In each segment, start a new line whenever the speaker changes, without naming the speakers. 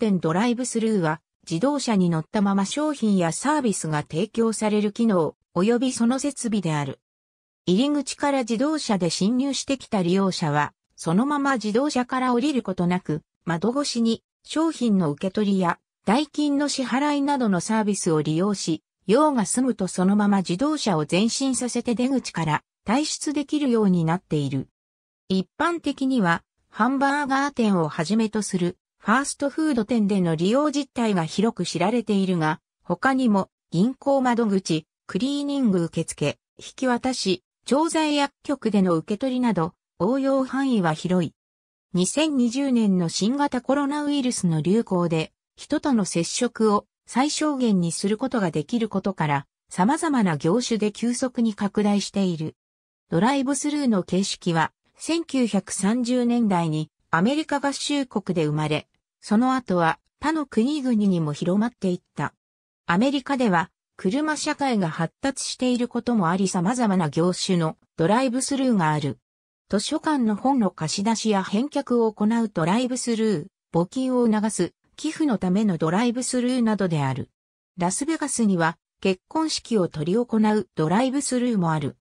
店ドライブスルーは、自動車に乗ったまま商品やサービスが提供される機能、及びその設備である。入り口から自動車で侵入してきた利用者は、そのまま自動車から降りることなく、窓越しに商品の受け取りや代金の支払いなどのサービスを利用し、用が済むとそのまま自動車を前進させて出口から退出できるようになっている。一般的には、ハンバーガー店をはじめとするファーストフード店での利用実態が広く知られているが、他にも銀行窓口、クリーニング受付、引き渡し、調剤薬局での受け取りなど、応用範囲は広い。2020年の新型コロナウイルスの流行で、人との接触を最小限にすることができることから、様々な業種で急速に拡大している。ドライブスルーの形式は、1930年代にアメリカ合衆国で生まれ、その後は他の国々にも広まっていった。アメリカでは車社会が発達していることもあり様々な業種のドライブスルーがある。図書館の本の貸し出しや返却を行うドライブスルー、募金を促す、寄付のためのドライブスルーなどである。ラスベガスには結婚式を取り行うドライブスルーもある。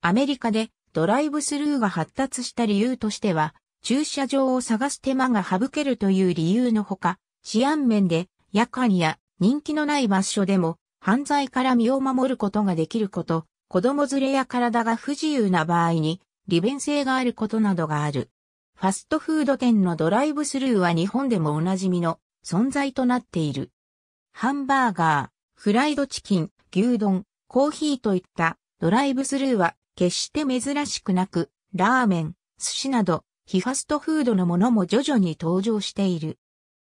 アメリカでドライブスルーが発達した理由としては、駐車場を探す手間が省けるという理由のほか、治安面で夜間や人気のない場所でも犯罪から身を守ることができること、子供連れや体が不自由な場合に利便性があることなどがある。ファストフード店のドライブスルーは日本でもおなじみの存在となっている。ハンバーガー、フライドチキン、牛丼、コーヒーといったドライブスルーは決して珍しくなく、ラーメン、寿司など非ファストフードのものも徐々に登場している。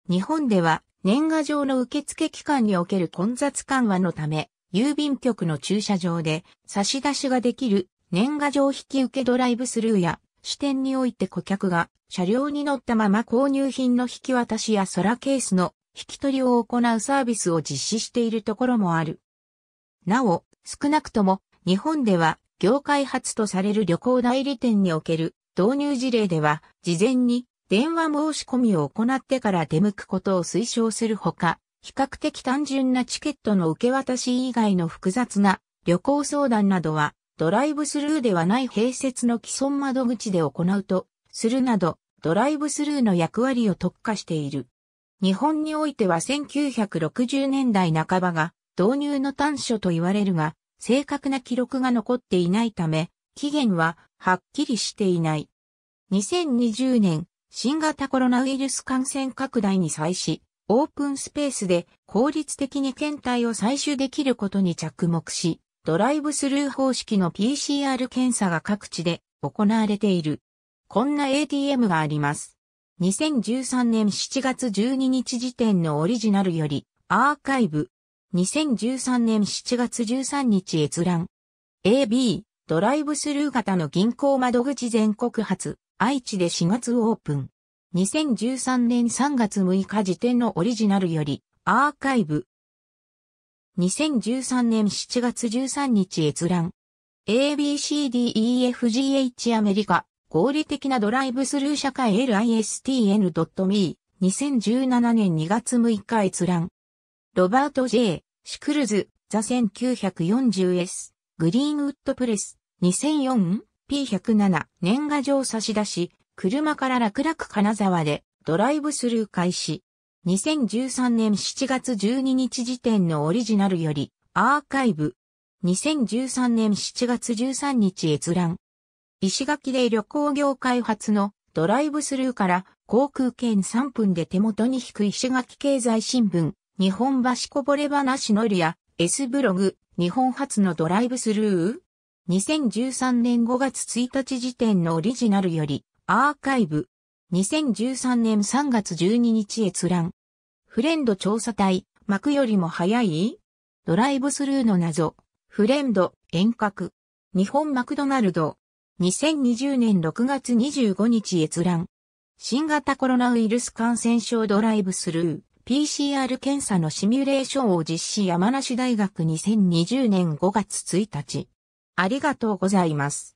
日本では年賀状の受付期間における混雑緩和のため、郵便局の駐車場で差し出しができる年賀状引き受けドライブスルーや支店において顧客が車両に乗ったまま購入品の引き渡しや空ケースの引き取りを行うサービスを実施しているところもある。なお、少なくとも日本では業界初とされる旅行代理店における導入事例では、事前に電話申し込みを行ってから出向くことを推奨するほか、比較的単純なチケットの受け渡し以外の複雑な旅行相談などはドライブスルーではない併設の既存窓口で行うとするなどドライブスルーの役割を特化している。日本においては1960年代半ばが導入の端緒と言われるが正確な記録が残っていないため期限ははっきりしていない。2020年、新型コロナウイルス感染拡大に際し、オープンスペースで効率的に検体を採取できることに着目し、ドライブスルー方式の PCR 検査が各地で行われている。こんな ATM があります。2013年7月12日時点のオリジナルよりアーカイブ。2013年7月13日閲覧。AB ドライブスルー型の銀行窓口全国発、愛知で4月オープン。2013年3月6日時点のオリジナルより、アーカイブ。2013年7月13日閲覧。ABCDEFGH アメリカ、合理的なドライブスルー社会 LISTN.me。2017年2月6日閲覧。ロバート J. シクルズ、ザ 1940S。グリーンウッドプレス 2004P107 年賀状差し出し、車から楽々金沢でドライブスルー開始。2013年7月12日時点のオリジナルよりアーカイブ。2013年7月13日閲覧。石垣で旅行業開発のドライブスルーから航空券3分で手元に引く石垣経済新聞、日本橋こぼれ話のりや S ブログ、日本初のドライブスルー ?2013 年5月1日時点のオリジナルより、アーカイブ。2013年3月12日閲覧。フレンド調査隊、幕よりも早いドライブスルーの謎。フレンド、遠隔。日本マクドナルド。2020年6月25日閲覧。新型コロナウイルス感染症ドライブスルー。PCR 検査のシミュレーションを実施山梨大学2020年5月1日。ありがとうございます。